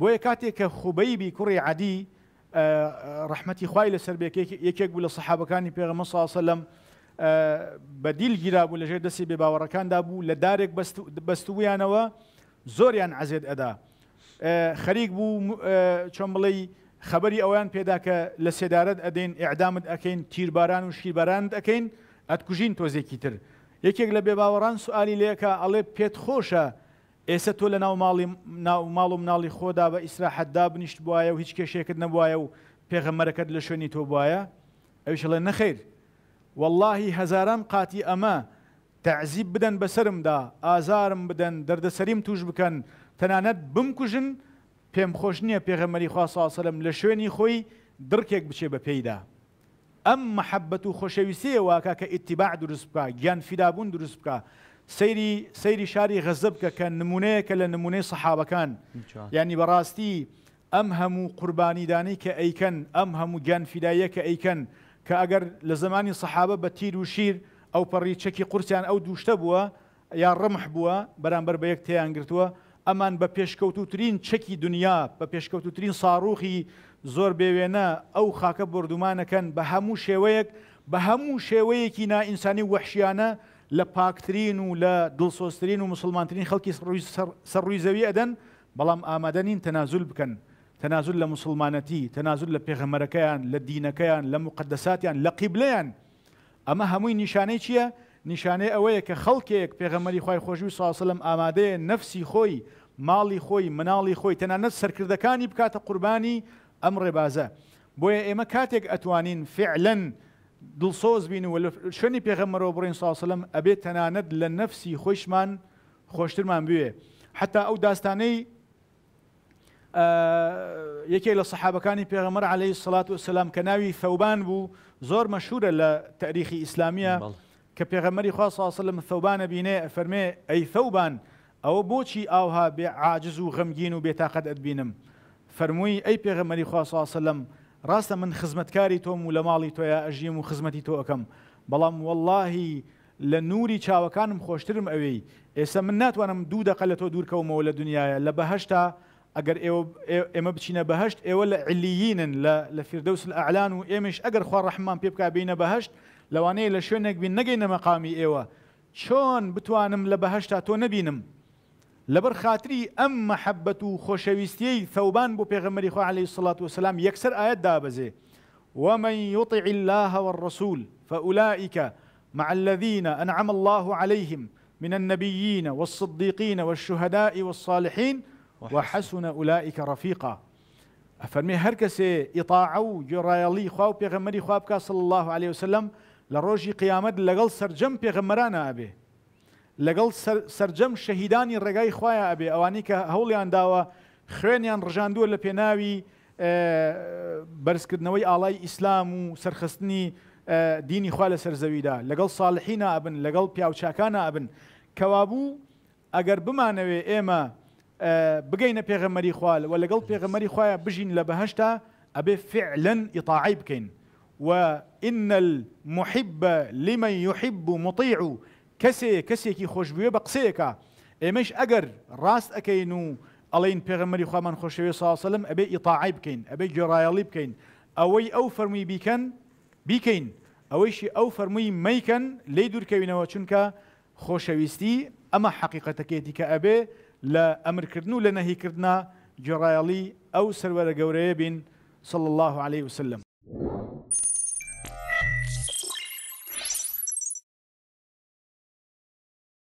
بۆیە کاتێک کە خوبەیبی کوڕی عادی ڕحمەتی خوای لەسەر یەکێک بوو لە سەحابەکانی پێغمە ساسەلم بەدیل گیرا بوو لەژێر دەستی بێ باوەڕەکاندا بوو لە دارێک بەستویانەوە زۆریان عزێت ئەدا خەریک بوو چۆن بڵێ خبری ئەویان پێدا کە لە سێدارت ئەدەین ئعدامت ئەەکەین تیرباران و شیرباران ئەەکەین ئەتکوژین تۆزێکی تر یەکێک لە بێباوەڕان سوالی لێکە ئەڵێ پێت خۆشە ئێستا تۆ لە ناو ماڵ و مناڵی خۆدا بە ئیسراحەتدا بنیشت بواە و هیچ کێشێکت نەبواە و پێغەمەرەکەت لە شوێنی تۆ وایە ئەوشڵێ نەخیر واللهی هەزاران قاتی ئەمە تعزیب بدەن بەسرمدا ئازارم بدەن دەردەسەریم توش بکەن تەنانەت بمکوژن پێم خۆش نییە پێغەمەری خواسەسەلم لە شوێنی خۆی درکێک بچێ بە پێیدا ئەم محەبەت و خۆشەویستەیە واکە کە ئیتیباع دروست بکە گیان فیدابوون دروست بکە سەیری سەیری شاری غەزب کە کە نمونەیەکە لە نمونەی سەحابەکان ینی بەڕاستی ئەم هەموو قوربانیدانی کە ئەیکەن ئەم هەموو گیان فیدایە کە ئەیکەن کە ئەگەر لە زمانی سەحابە بە تیر و شیر ئەو پەڕیچەکی قورسیان ئەو دووشتە بووە یا ڕمح بووە بەرامبەر بە یەک تیان گرتووە ئەمان بە پێشکەوتوترین چەکی دنیا بە پێشکەوتوترین ساڕوخی زۆر بێوێنە ئەو خاکە بردومانەکەن بە هەموو شێوەیەک بە هەموو شێوەیەکی نائینسانی وەحشیانە لە پاکترین و لە دڵسۆسترین و مسلمانترین خەڵکی سەرڕووی زەوی ئەدەن بەڵام ئامادەنین تەنازول بکەن تەنازول لە مسلمانەتی تەنازول لە پێغەمەرەکەیان لە دینەکەیان لە مقدەساتیان لە قیبلیان ئەمە هەمووی نیشانەی چییە؟ نیشانەی ئەوەیە کە خەڵکێک پێغەمەری خی خۆشی و ساسەلم ئامادەیە نەفسی خۆی ماڵی خۆی مناڵی خۆی تەنانەت سەرکردەکانی بکاتە قوربانی ئەم ڕێبازە بۆیە ئێمە کاتێک ئەتوانین فعلەن دڵسۆز بین و شوێنی پێغەمەرەوە بڕین ساسەلم ئەبێ تەنانەت لە نەفسی خۆشمان خۆشترمان بوێ حتا ئەو داستانەی یەکێک لە سەحابەکانی پێغەمەر عليهەی سڵات و سلام کە ناوی فەوبان بوو زۆر مەشهورە لە تاریخی ئیسلامیە کە پێغەمەری خوا ساسەلم فەوبانە بینێ فەرمێ ئەی فەوبان ئەوە بۆچی ئاوها بێ عاجز و غەمگین و بێتاقەت ئەتبینم فەرمووی ئەی پێغەمەری خوا ساسەلم ڕاستە من خزمەتکاری تۆم و لە ماڵی تۆیە ئەژیم و خزمەتی تۆ ئەەکەم بەڵام واللهی لە نووری چاوەکانم خۆشترم ئەوەی ئێستا من ناتوانم دوو دقە لە تۆ دوورکەومەوە لە دنیاە لە بەهشتا ئەگەر ئێمە بچینە بەهشت ئێوە لە علیینن لە فردەوس ئەعلان و ئێمەش ئەگەر خوا ڕحمان پێ بک بینە بەهشت لەوانەیە لە شوێنێک بین نەگەی نەمەقامی ئێوە چۆن بتوانم لە بەهشتا تۆ نەبینم لبر خاطری ام محبت و ثوبان بو بۆ پێغەمەری خۆ عليه سلاات وسلام یەکسەر ئاەت دابەزێ ومن يطع الله والرسول فأولئك مع الذين أنعم الله عليهم من النبيين والصديقين والشهداء والصالحين وحسن أولئك رفيقا أفرمي هركس إطاعو جرايلي خواب بيغمري خواب صلى الله عليه وسلم لروجي قيامت لغل سرجم بيغمرانا أبيه لەگەڵ سرجەم شەهیدانی ڕێگای خویە ئەبێ ئەوانی کە هەوڵیان داوە خوێنیان ڕژاندووە لە پێناوی بەرزکردنەوەی ئاڵای ئیسلام و سەرخستنی دینی خوا لە سەرزەویدا لەگەڵ ساڵحینا ئەبن لەگەڵ پیاوچاکانە ئەبن کەوابوو ئەگەر بمانەوێ ئێمە بگەینە پێغەمەری خوال و لەگەڵ پێغەمەری خویە بژین لە بەهشتا ئەبێ فعلەن ئیتاعی بکەین وإن المحب لمن يحب مطيع کەسێک کەسێکی خۆشبوێ بە قسەیەکە ئێمەش ئەگەر ڕاست ئەەکەین و ئەڵین پێغمەری خوامان خۆشەوێ ساسەلم ئەبێ ئیتاعی بکەین ئەبێ گێڕایەڵی بکەین ئەوەی ئەو فەرمووی بیکەن بیکەین ئەوەیشی ئەو فەرمووی مەیکەن لی دوورکەوینەوە چونکە خۆشەویستی ئەمە حقیقەتەکێتی کە ئەبێ لە ئەمرکردن و لە نەهیکردە گێڕایەڵی ئەو سەروەرە گەورەیە بین صلى الله عليه وسلم